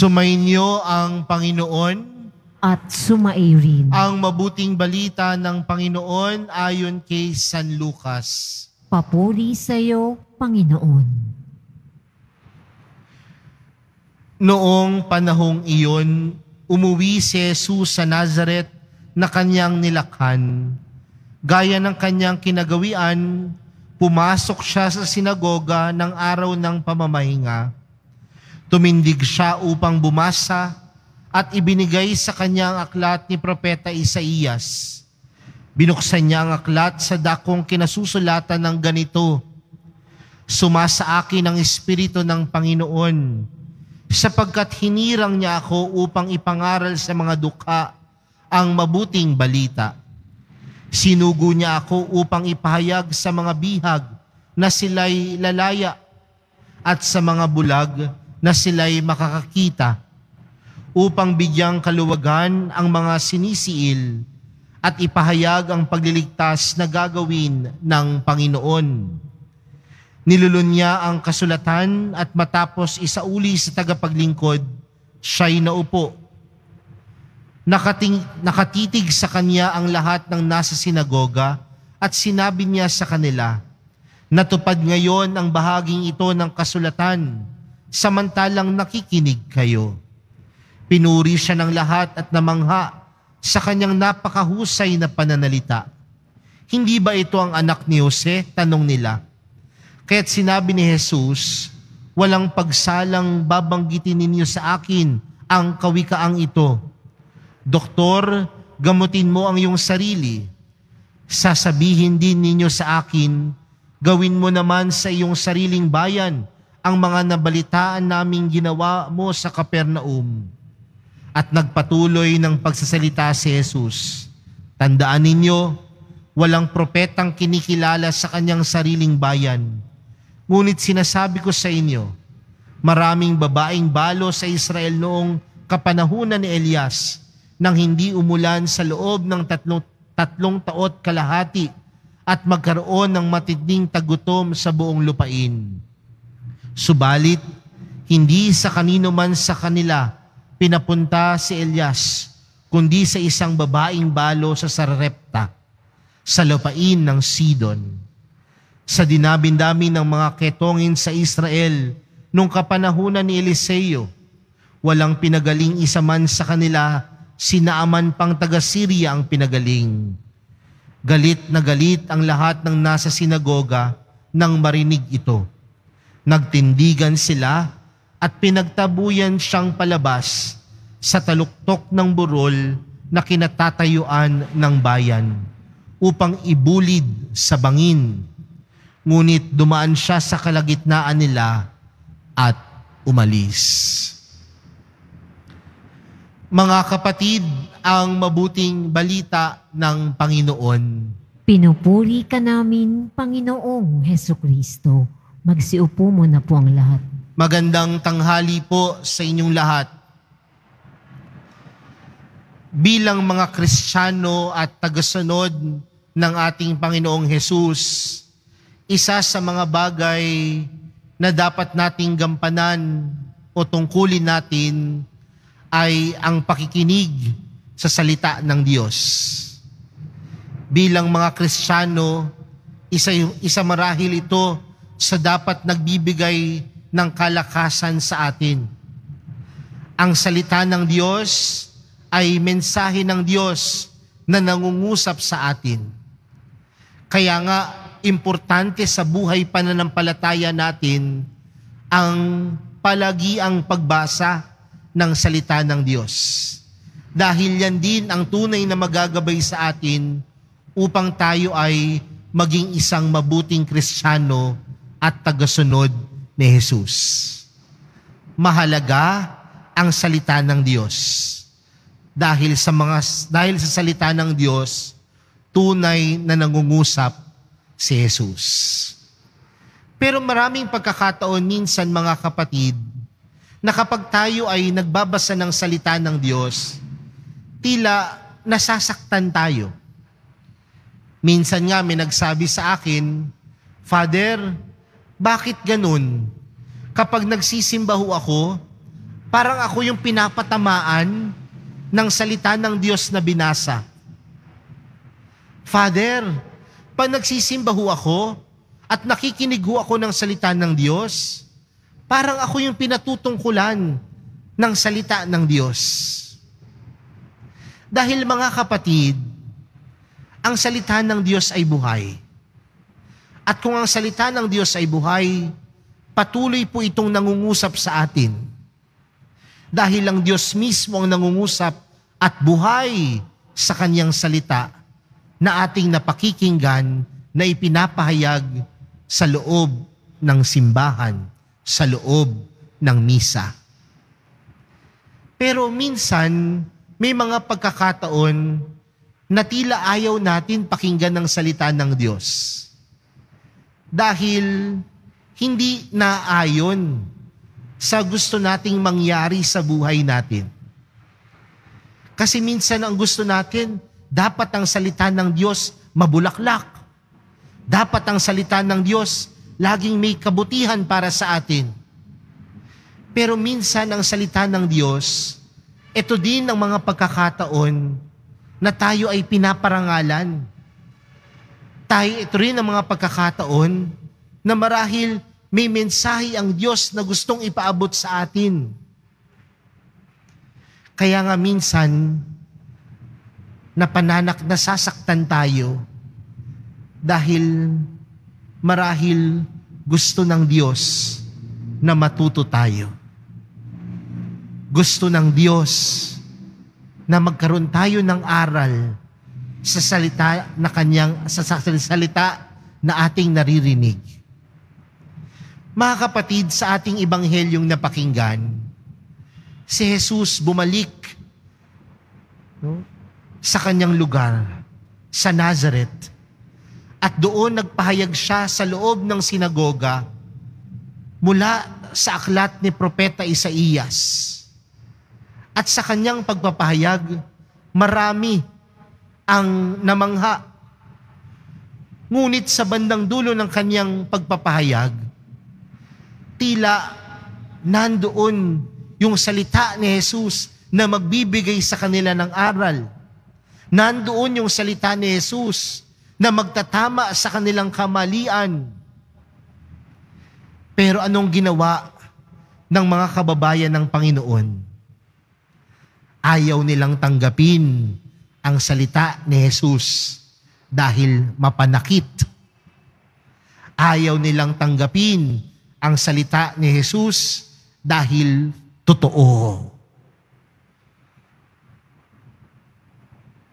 Sumainyo ang Panginoon at sumairin. Ang mabuting balita ng Panginoon ayon kay San Lucas. Papuri sa iyo, Panginoon. Noong panahong iyon, umuwi si Jesus sa Nazareth na kanyang nilakhan. Gaya ng kanyang kinagawian, pumasok siya sa sinagoga ng araw ng pamamahinga Tumindig siya upang bumasa at ibinigay sa kanya ang aklat ni Propeta Isaías. Binuksan niya ang aklat sa dakong kinasusulatan ng ganito, Sumasa akin ang Espiritu ng Panginoon, sapagkat hinirang niya ako upang ipangaral sa mga dukha ang mabuting balita. Sinugo niya ako upang ipahayag sa mga bihag na sila'y lalaya at sa mga bulag na sila'y makakakita upang bigyang kaluwagan ang mga sinisiil at ipahayag ang pagliligtas na gagawin ng Panginoon. Nilulunya ang kasulatan at matapos isauli sa tagapaglingkod, siya'y naupo. Nakating, nakatitig sa kanya ang lahat ng nasa sinagoga at sinabi niya sa kanila, Natupad ngayon ang bahaging ito ng kasulatan samantalang nakikinig kayo. Pinuri siya ng lahat at namangha sa kanyang napakahusay na pananalita. Hindi ba ito ang anak ni Jose? Tanong nila. Kaya't sinabi ni Jesus, walang pagsalang babanggitin ninyo sa akin ang kawikaang ito. Doktor, gamutin mo ang iyong sarili. Sasabihin din ninyo sa akin, gawin mo naman sa iyong sariling bayan ang mga nabalitaan naming ginawa mo sa Kapernaum at nagpatuloy ng pagsasalita si Jesus. Tandaan ninyo, walang propetang kinikilala sa kanyang sariling bayan. Ngunit sinasabi ko sa inyo, maraming babaeng balo sa Israel noong kapanahunan ni Elias nang hindi umulan sa loob ng tatlong, tatlong taot kalahati at magkaroon ng matinding tagutom sa buong lupain Subalit, hindi sa kanino man sa kanila pinapunta si Elias, kundi sa isang babaing balo sa Sarepta, sa lupain ng Sidon. Sa dinabindami ng mga ketongin sa Israel nung kapanahunan ni Eliseo, walang pinagaling isa man sa kanila, sinaaman pang taga-Syria ang pinagaling. Galit na galit ang lahat ng nasa sinagoga nang marinig ito Nagtindigan sila at pinagtabuyan siyang palabas sa taluktok ng burol na kinatatayuan ng bayan upang ibulid sa bangin. Ngunit dumaan siya sa kalagitnaan nila at umalis. Mga kapatid, ang mabuting balita ng Panginoon. Pinupuri ka namin, Panginoong Heso Kristo. Magsiupo muna po ang lahat. Magandang tanghali po sa inyong lahat. Bilang mga Kristiyano at tagasunod ng ating Panginoong Hesus, isa sa mga bagay na dapat nating gampanan o tungkulin natin ay ang pakikinig sa salita ng Diyos. Bilang mga Kristiyano, isa, isa marahil ito sa dapat nagbibigay ng kalakasan sa atin. Ang salita ng Diyos ay mensahe ng Diyos na nangungusap sa atin. Kaya nga, importante sa buhay pananampalataya natin ang palagi ang pagbasa ng salita ng Diyos. Dahil yan din ang tunay na magagabay sa atin upang tayo ay maging isang mabuting kristyano at tagasunod ni Jesus. Mahalaga ang salita ng Diyos. Dahil sa mga dahil sa salita ng Diyos, tunay na nangungusap si Jesus. Pero maraming pagkakataon minsan mga kapatid na kapag tayo ay nagbabasa ng salita ng Diyos, tila nasasaktan tayo. Minsan nga may nagsabi sa akin, Father, bakit ganun? Kapag nagsisimba ho ako, parang ako yung pinapatamaan ng salita ng Diyos na binasa. Father, pag nagsisimba ho ako at nakikinig ho ako ng salita ng Diyos, parang ako yung pinatutungkulan ng salita ng Diyos. Dahil mga kapatid, ang salita ng Diyos ay buhay. At kung ang salita ng Diyos ay buhay, patuloy po itong nangungusap sa atin. Dahil ang Diyos mismo ang nangungusap at buhay sa kanyang salita na ating napakikinggan na ipinapahayag sa loob ng simbahan, sa loob ng misa. Pero minsan, may mga pagkakataon na tila ayaw natin pakinggan ng salita ng Diyos dahil hindi naayon sa gusto nating mangyari sa buhay natin. Kasi minsan ang gusto natin, dapat ang salita ng Diyos mabulaklak. Dapat ang salita ng Diyos laging may kabutihan para sa atin. Pero minsan ang salita ng Diyos, ito din ang mga pagkakataon na tayo ay pinaparangalan tayo ito rin ang mga pagkakataon na marahil may mensahe ang Diyos na gustong ipaabot sa atin. Kaya nga minsan, napananak, nasasaktan tayo dahil marahil gusto ng Diyos na matuto tayo. Gusto ng Diyos na magkaroon tayo ng aral sa salita na kanyang sa, salita na ating naririnig. Mga kapatid, sa ating ibanghelyong napakinggan, si Jesus bumalik no, sa kanyang lugar, sa Nazareth, at doon nagpahayag siya sa loob ng sinagoga mula sa aklat ni Propeta Isaías. At sa kanyang pagpapahayag, marami ang namangha. Ngunit sa bandang dulo ng kanyang pagpapahayag, tila nandoon yung salita ni Jesus na magbibigay sa kanila ng aral. Nandoon yung salita ni Jesus na magtatama sa kanilang kamalian. Pero anong ginawa ng mga kababayan ng Panginoon? Ayaw nilang tanggapin ang salita ni Jesus dahil mapanakit. Ayaw nilang tanggapin ang salita ni Jesus dahil totoo.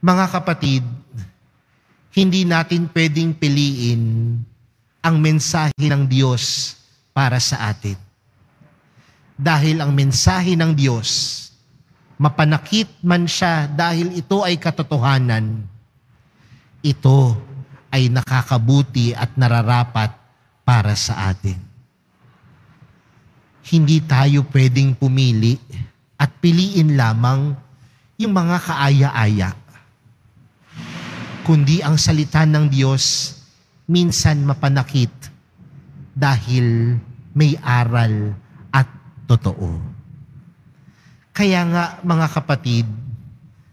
Mga kapatid, hindi natin pwedeng piliin ang mensahe ng Diyos para sa atin. Dahil ang mensahe ng Diyos mapanakit man siya dahil ito ay katotohanan, ito ay nakakabuti at nararapat para sa atin. Hindi tayo pwedeng pumili at piliin lamang yung mga kaaya-aya. Kundi ang salita ng Diyos minsan mapanakit dahil may aral at totoo. Kaya nga mga kapatid,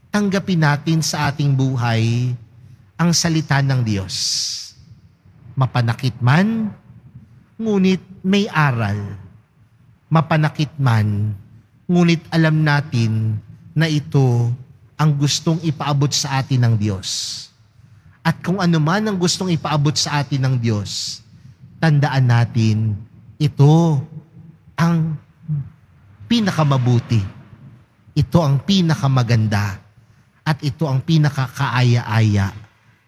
tanggapin natin sa ating buhay ang salita ng Diyos. Mapanakit man, ngunit may aral. Mapanakit man, ngunit alam natin na ito ang gustong ipaabot sa atin ng Diyos. At kung ano man ang gustong ipaabot sa atin ng Diyos, tandaan natin, ito ang pinakamabuti ito ang pinakamaganda at ito ang pinakakaaya-aya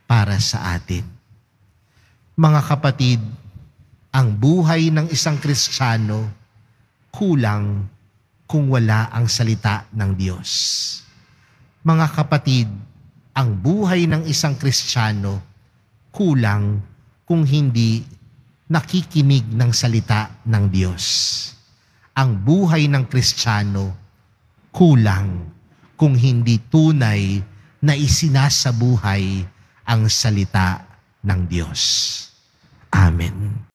para sa atin. Mga kapatid, ang buhay ng isang Kristiyano kulang kung wala ang salita ng Diyos. Mga kapatid, ang buhay ng isang Kristiyano kulang kung hindi nakikinig ng salita ng Diyos. Ang buhay ng Kristiyano kulang kung hindi tunay na isinasabuhay ang salita ng Diyos. Amen.